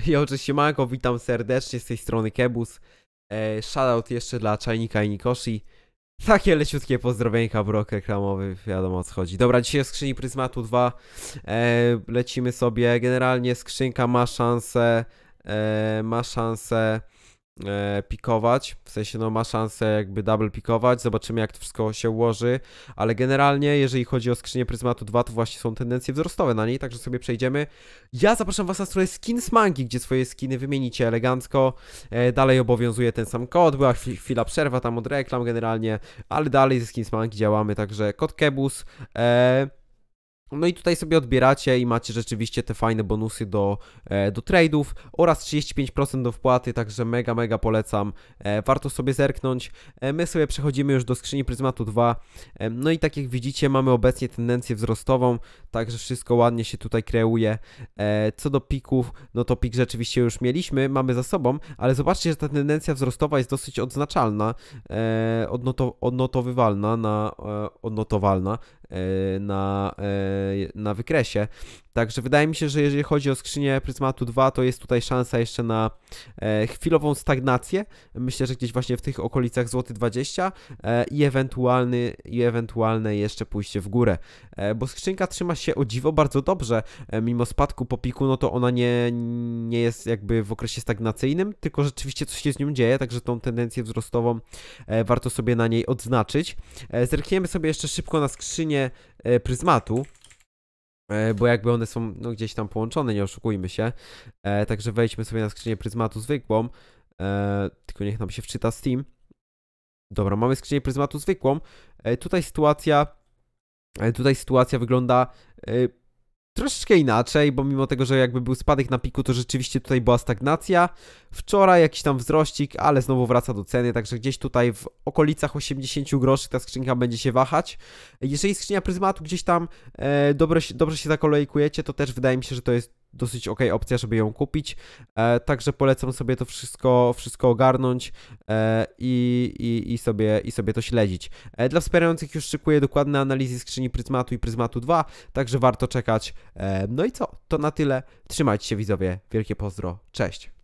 Ja oczywiście siemanko, witam serdecznie z tej strony Kebus. E, shoutout jeszcze dla Czajnika i Nikoshi. Takie leciutkie w rok reklamowy, wiadomo o co chodzi. Dobra, dzisiaj skrzyni Pryzmatu 2. E, lecimy sobie. Generalnie skrzynka ma szansę, e, ma szansę e, pikować, w sensie no ma szansę jakby double pikować, zobaczymy jak to wszystko się ułoży, ale generalnie jeżeli chodzi o skrzynię Pryzmatu 2, to właśnie są tendencje wzrostowe na niej, także sobie przejdziemy. Ja zapraszam Was na stronę Skins Mangi, gdzie swoje skiny wymienicie elegancko, e, dalej obowiązuje ten sam kod, była chwila przerwa tam od reklam generalnie, ale dalej ze Skins Mangi działamy, także kod KEBUS, e, no i tutaj sobie odbieracie i macie rzeczywiście te fajne bonusy do, e, do trade'ów oraz 35% do wpłaty, także mega, mega polecam. E, warto sobie zerknąć. E, my sobie przechodzimy już do skrzyni Pryzmatu 2. No i tak jak widzicie mamy obecnie tendencję wzrostową, także wszystko ładnie się tutaj kreuje. Co do pików, no to pik rzeczywiście już mieliśmy, mamy za sobą, ale zobaczcie, że ta tendencja wzrostowa jest dosyć odznaczalna, odnotowywalna, na, odnotowalna E, na, e, na wykresie. Także wydaje mi się, że jeżeli chodzi o skrzynię pryzmatu 2, to jest tutaj szansa jeszcze na e, chwilową stagnację. Myślę, że gdzieś właśnie w tych okolicach złoty 20 i, ewentualny, i ewentualne jeszcze pójście w górę. E, bo skrzynka trzyma się o dziwo bardzo dobrze, e, mimo spadku po piku, no to ona nie, nie jest jakby w okresie stagnacyjnym, tylko rzeczywiście coś się z nią dzieje, także tą tendencję wzrostową e, warto sobie na niej odznaczyć. Zerkniemy sobie jeszcze szybko na skrzynię pryzmatu, bo jakby one są no, gdzieś tam połączone, nie oszukujmy się. Także wejdźmy sobie na skrzynię pryzmatu zwykłą, tylko niech nam się wczyta Steam. Dobra, mamy skrzynię pryzmatu zwykłą. Tutaj sytuacja E, tutaj sytuacja wygląda e, troszeczkę inaczej, bo mimo tego, że jakby był spadek na piku, to rzeczywiście tutaj była stagnacja. Wczoraj jakiś tam wzrościk, ale znowu wraca do ceny, także gdzieś tutaj w okolicach 80 groszy ta skrzynka będzie się wahać. Jeżeli skrzynia pryzmatu gdzieś tam e, dobrze, dobrze się zakolejkujecie, to też wydaje mi się, że to jest dosyć ok opcja, żeby ją kupić. E, także polecam sobie to wszystko, wszystko ogarnąć e, i, i, sobie, i sobie to śledzić. E, dla wspierających już szykuję dokładne analizy skrzyni Pryzmatu i Pryzmatu 2, także warto czekać. E, no i co? To na tyle. Trzymajcie się widzowie. Wielkie pozdro. Cześć.